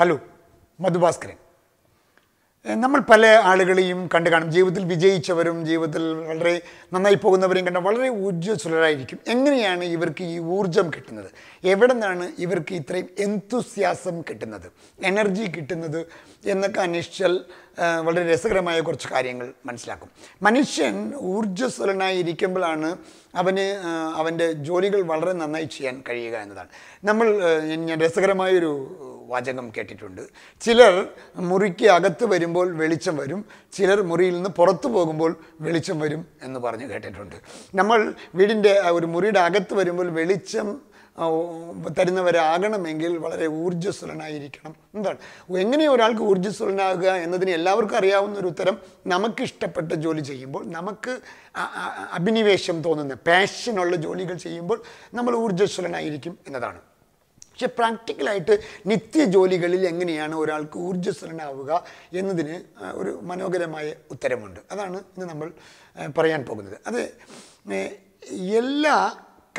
hello Madhu Bhaskaran നമ്മൾ പല ആളുകളെയും കണ്ടു കാണും ജീവിതത്തിൽ വിജയിച്ചവരും ജീവിതത്തിൽ വളരെ നന്നായി പോകുന്നവരെയും കണ്ട വളരെ ഊർജ്ജസ്വലരായിരിക്കും എങ്ങനെയാണ് ഇവർക്ക് ഈ ഊർജം കിട്ടുന്നത് എവിടെ നിന്നാണ് ഇവർക്ക് ഇത്രയും എന്തുസ്യാസം കിട്ടുന്നത് എനർജി കിട്ടുന്നത് എന്നൊക്കെ അന്വേഷിച്ചാൽ വളരെ രസകരമായ കുറച്ച് കാര്യങ്ങൾ മനസ്സിലാക്കും മനുഷ്യൻ ഊർജ്ജസ്വലനായി ഇരിക്കുമ്പോഴാണ് അവന് അവൻ്റെ ജോലികൾ വളരെ നന്നായി ചെയ്യാൻ കഴിയുക എന്നതാണ് നമ്മൾ ഞാൻ രസകരമായൊരു വാചകം കേട്ടിട്ടുണ്ട് ചിലർ മുറിക്ക് അകത്ത് വരുമ്പോൾ വെളിച്ചം വരും ചിലർ മുറിയിൽ നിന്ന് പുറത്തു പോകുമ്പോൾ വെളിച്ചം വരും എന്ന് പറഞ്ഞ് കേട്ടിട്ടുണ്ട് നമ്മൾ വീടിൻ്റെ ഒരു മുറിയുടെ അകത്ത് വരുമ്പോൾ വെളിച്ചം തരുന്നവരാകണമെങ്കിൽ വളരെ ഊർജ്ജസ്വലനായിരിക്കണം എന്താണ് എങ്ങനെ ഒരാൾക്ക് ഊർജ്ജസ്വലനാകുക എന്നതിന് എല്ലാവർക്കും അറിയാവുന്ന ഒരു ഉത്തരം നമുക്കിഷ്ടപ്പെട്ട ജോലി ചെയ്യുമ്പോൾ നമുക്ക് അഭിനിവേശം തോന്നുന്ന പാഷനുള്ള ജോലികൾ ചെയ്യുമ്പോൾ നമ്മൾ ഊർജ്ജസ്വലനായിരിക്കും എന്നതാണ് പക്ഷെ പ്രാക്ടിക്കലായിട്ട് ജോലികളിൽ എങ്ങനെയാണ് ഒരാൾക്ക് ഊർജ്ജസ്വലനാവുക എന്നതിന് ഒരു മനോഹരമായ ഉത്തരമുണ്ട് അതാണ് ഇന്ന് നമ്മൾ പറയാൻ പോകുന്നത് അത് എല്ലാ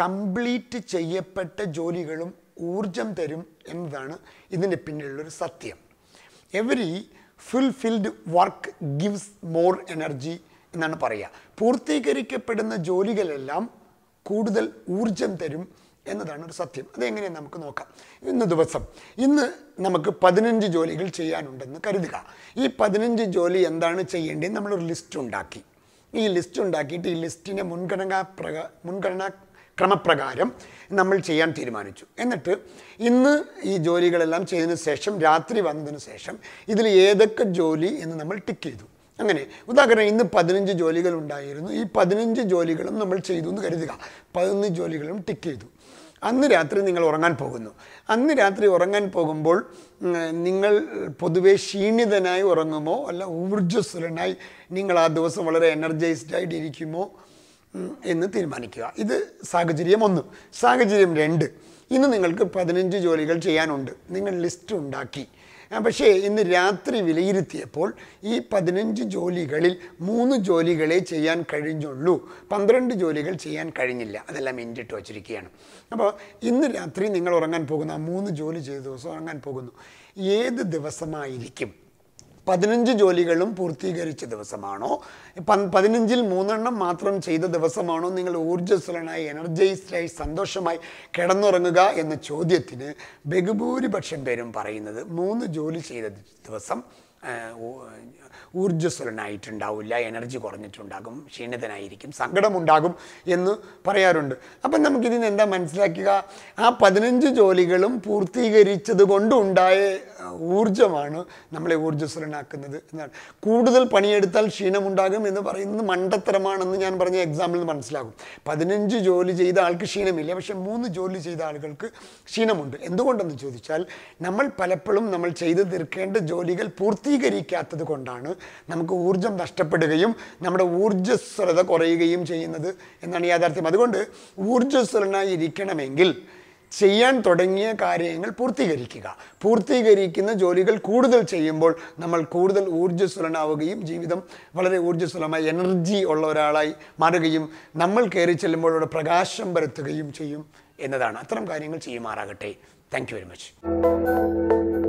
കംപ്ലീറ്റ് ചെയ്യപ്പെട്ട ജോലികളും ഊർജം തരും എന്നതാണ് ഇതിൻ്റെ പിന്നിലുള്ളൊരു സത്യം every fulfilled work gives more energy എന്നാണ് പറയുക പൂർത്തീകരിക്കപ്പെടുന്ന ജോലികളെല്ലാം കൂടുതൽ ഊർജം തരും എന്നതാണ് ഒരു സത്യം അതെങ്ങനെയാണ് നമുക്ക് നോക്കാം ഇന്ന് ദിവസം ഇന്ന് നമുക്ക് പതിനഞ്ച് ജോലികൾ ചെയ്യാനുണ്ടെന്ന് കരുതുക ഈ പതിനഞ്ച് ജോലി എന്താണ് ചെയ്യേണ്ടത് നമ്മളൊരു ലിസ്റ്റ് ഉണ്ടാക്കി ഈ ലിസ്റ്റ് ഉണ്ടാക്കിയിട്ട് ഈ ലിസ്റ്റിൻ്റെ മുൻഗണനാ പ്രക മുൻഗണനാ ക്രമപ്രകാരം നമ്മൾ ചെയ്യാൻ തീരുമാനിച്ചു എന്നിട്ട് ഇന്ന് ഈ ജോലികളെല്ലാം ചെയ്തതിന് ശേഷം രാത്രി വന്നതിന് ശേഷം ഇതിൽ ഏതൊക്കെ ജോലി എന്ന് നമ്മൾ ടിക്ക് ചെയ്തു അങ്ങനെ ഉദാഹരണം ഇന്ന് പതിനഞ്ച് ജോലികൾ ഉണ്ടായിരുന്നു ഈ പതിനഞ്ച് ജോലികളും നമ്മൾ ചെയ്തു എന്ന് കരുതുക പതിനൊന്ന് ജോലികളും ടിക്ക് ചെയ്തു അന്ന് രാത്രി നിങ്ങൾ ഉറങ്ങാൻ പോകുന്നു അന്ന് രാത്രി ഉറങ്ങാൻ പോകുമ്പോൾ നിങ്ങൾ പൊതുവെ ക്ഷീണിതനായി ഉറങ്ങുമോ അല്ല ഊർജ്ജസ്വലനായി നിങ്ങൾ ആ ദിവസം വളരെ എനർജൈസ്ഡ് ആയിട്ട് ഇരിക്കുമോ എന്ന് തീരുമാനിക്കുക ഇത് സാഹചര്യം ഒന്ന് സാഹചര്യം രണ്ട് ഇന്ന് നിങ്ങൾക്ക് പതിനഞ്ച് ജോലികൾ ചെയ്യാനുണ്ട് നിങ്ങൾ ലിസ്റ്റ് ഉണ്ടാക്കി പക്ഷേ ഇന്ന് രാത്രി വിലയിരുത്തിയപ്പോൾ ഈ പതിനഞ്ച് ജോലികളിൽ മൂന്ന് ജോലികളെ ചെയ്യാൻ കഴിഞ്ഞുള്ളൂ പന്ത്രണ്ട് ജോലികൾ ചെയ്യാൻ കഴിഞ്ഞില്ല അതെല്ലാം എൻഡിട്ട് വച്ചിരിക്കുകയാണ് അപ്പോൾ ഇന്ന് രാത്രി നിങ്ങൾ ഉറങ്ങാൻ പോകുന്ന മൂന്ന് ജോലി ചെയ്ത ദിവസം ഉറങ്ങാൻ പോകുന്നു ഏത് ദിവസമായിരിക്കും പതിനഞ്ച് ജോലികളും പൂർത്തീകരിച്ച ദിവസമാണോ പതിനഞ്ചിൽ മൂന്നെണ്ണം മാത്രം ചെയ്ത ദിവസമാണോ നിങ്ങൾ ഊർജ്ജസ്വലനായി എനർജൈസ്ഡായി സന്തോഷമായി കിടന്നുറങ്ങുക എന്ന ചോദ്യത്തിന് ബഹുഭൂരിപക്ഷം പേരും പറയുന്നത് മൂന്ന് ജോലി ചെയ്ത ദിവസം ഊർജ്ജസ്വലനായിട്ടുണ്ടാവില്ല എനർജി കുറഞ്ഞിട്ടുണ്ടാകും ക്ഷീണിതനായിരിക്കും സങ്കടമുണ്ടാകും എന്ന് പറയാറുണ്ട് അപ്പം നമുക്കിതിൽ നിന്ന് എന്താ മനസ്സിലാക്കുക ആ പതിനഞ്ച് ജോലികളും പൂർത്തീകരിച്ചത് കൊണ്ടുണ്ടായ ഊർജ്ജമാണ് നമ്മളെ ഊർജ്ജസ്വലനാക്കുന്നത് എന്നാണ് കൂടുതൽ പണിയെടുത്താൽ ക്ഷീണമുണ്ടാകും എന്ന് പറയുന്നത് മണ്ടത്തരമാണെന്ന് ഞാൻ പറഞ്ഞ എക്സാമ്പിൾ മനസ്സിലാകും പതിനഞ്ച് ജോലി ചെയ്ത ആൾക്ക് ക്ഷീണമില്ല പക്ഷെ മൂന്ന് ജോലി ചെയ്ത ആളുകൾക്ക് ക്ഷീണമുണ്ട് എന്തുകൊണ്ടെന്ന് ചോദിച്ചാൽ നമ്മൾ പലപ്പോഴും നമ്മൾ ചെയ്തു തീർക്കേണ്ട ജോലികൾ പൂർത്തി നവീകരിക്കാത്തത് കൊണ്ടാണ് നമുക്ക് ഊർജം നഷ്ടപ്പെടുകയും നമ്മുടെ ഊർജ്ജസ്വലത കുറയുകയും ചെയ്യുന്നത് എന്നാണ് യാഥാർത്ഥ്യം അതുകൊണ്ട് ഊർജ്ജസ്വലനായി ഇരിക്കണമെങ്കിൽ ചെയ്യാൻ തുടങ്ങിയ കാര്യങ്ങൾ പൂർത്തീകരിക്കുക പൂർത്തീകരിക്കുന്ന ജോലികൾ കൂടുതൽ ചെയ്യുമ്പോൾ നമ്മൾ കൂടുതൽ ഊർജ്ജസ്വലനാവുകയും ജീവിതം വളരെ ഊർജ്ജസ്വലമായി എനർജി ഉള്ള ഒരാളായി മാറുകയും നമ്മൾ കയറി ചെല്ലുമ്പോൾ അവിടെ പ്രകാശം പരത്തുകയും ചെയ്യും എന്നതാണ് അത്തരം കാര്യങ്ങൾ ചെയ്യുമാറാകട്ടെ താങ്ക് വെരി മച്ച്